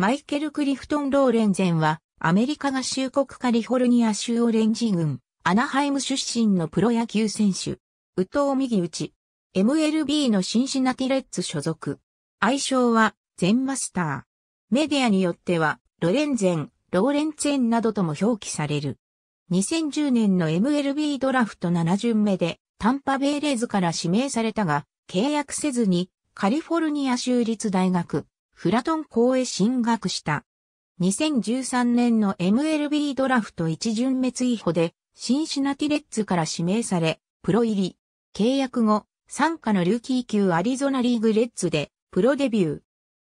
マイケル・クリフトン・ローレンゼンは、アメリカ合衆国カリフォルニア州オレンジ郡、アナハイム出身のプロ野球選手。宇藤右打ち。MLB のシンシナティレッツ所属。愛称は、ゼンマスター。メディアによっては、ロレンゼン、ローレンツェンなどとも表記される。2010年の MLB ドラフト7巡目で、タンパベイレーズから指名されたが、契約せずに、カリフォルニア州立大学、フラトン校へ進学した。2013年の MLB ドラフト一巡滅追保で、シンシナティレッツから指名され、プロ入り。契約後、参加のルーキー級アリゾナリーグレッツで、プロデビュー。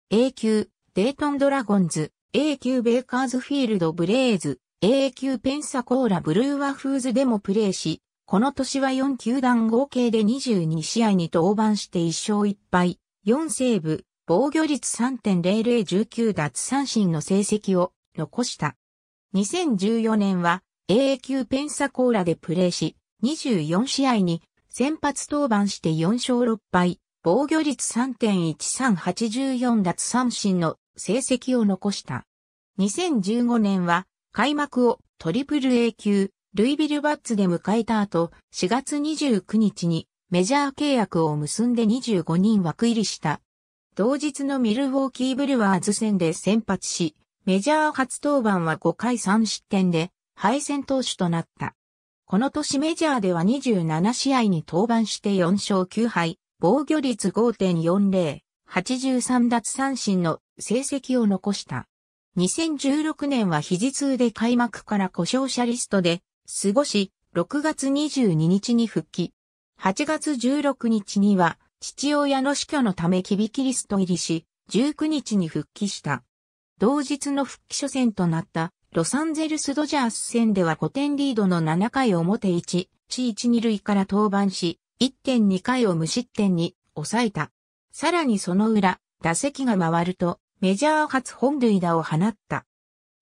A 級、デートンドラゴンズ、A 級ベーカーズフィールドブレイズ、A 級ペンサコーラブルーワフーズでもプレーし、この年は4球団合計で22試合に登板して1勝1敗、4セーブ、防御率3.0019奪三振の成績を残した。2014年は AA 級ペンサコーラでプレーし、24試合に先発登板して4勝6敗、防御率3.1384奪三振の成績を残した。2015年は開幕をトリプル A 級、ルイビルバッツで迎えた後、4月29日にメジャー契約を結んで25人枠入りした同日のミルウォーキーブルワーズ戦で先発し、メジャー初登板は5回3失点で敗戦投手となった。この年メジャーでは27試合に登板して4勝9敗、防御率5.40、83奪三振の成績を残した。2016年は肘痛で開幕から故障者リストで過ごし、6月22日に復帰。8月16日には、父親の死去のためキビキリスト入りし、19日に復帰した。同日の復帰初戦となったロサンゼルスドジャース戦では5点リードの7回表1、C1 2塁から登板し、1.2回を無失点に抑えた。さらにその裏、打席が回ると、メジャー初本塁打を放った。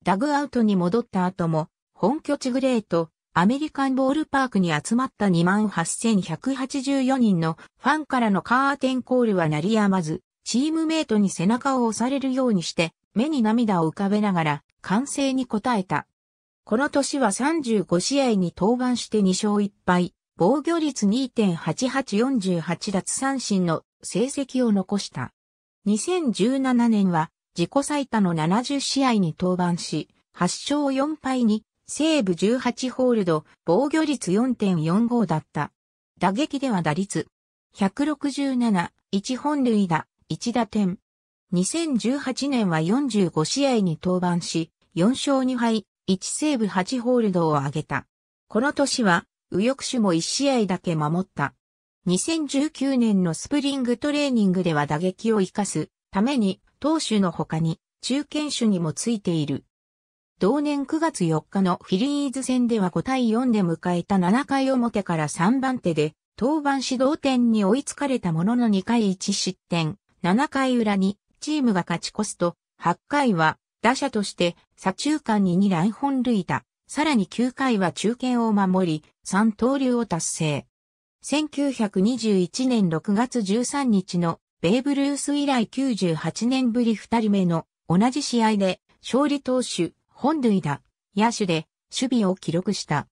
ダグアウトに戻った後も、本拠地グレート、アメリカンボールパークに集まった28,184人のファンからのカーテンコールは鳴りやまず、チームメイトに背中を押されるようにして、目に涙を浮かべながら、歓声に応えた。この年は35試合に登板して2勝1敗、防御率2.8848奪三振の成績を残した。2017年は自己最多の70試合に登板し、8勝4敗に西部18ホールド、防御率4.45だった。打撃では打率167、1本塁打、1打点。2018年は45試合に登板し、4勝2敗、1セーブ8ホールドを挙げた。この年は、右翼手も1試合だけ守った。2019年のスプリングトレーニングでは打撃を活かすために、投手の他に中堅手にもついている同年9月4日のフィリーズ戦では5対4で迎えた7回表から3番手で、登板指導点に追いつかれたものの2回1失点、7回裏にチームが勝ち越すと、8回は打者として左中間に2来本塁打、さらに9回は中堅を守り、3投流を達成。1921年6月13日のベーブ・ルース以来98年ぶり2人目の同じ試合で勝利投手本塁打、野手で守備を記録した。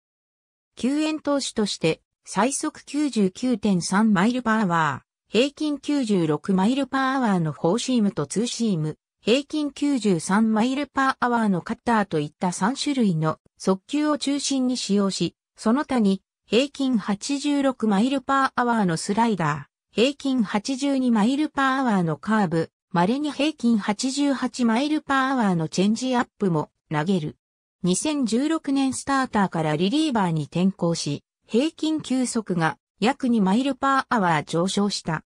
救援投手として最速99.3マイルパーワー、平均96マイルパーワーのフォーシームとツーシーム、平均93マイルパーアワーのカッターといった3種類の速球を中心に使用し、その他に平均86マイルパーアワーのスライダー、平均82マイルパーアワーのカーブ、稀に平均88マイルパーアワーのチェンジアップも投げる。2016年スターターからリリーバーに転向し、平均球速が約2マイルパーアワー上昇した。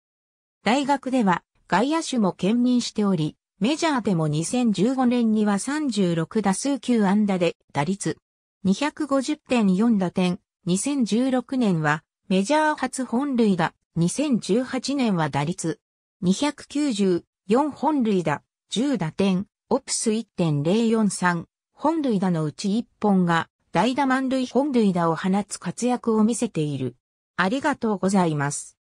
大学では外野手も兼任しており、メジャーでも2015年には36打数9安打で打率250.4打点、2016年はメジャー初本塁打、2018年は打率294本塁打、10打点、オプス1.043、本塁打のうち1本が代打満塁本塁打を放つ活躍を見せている。ありがとうございます。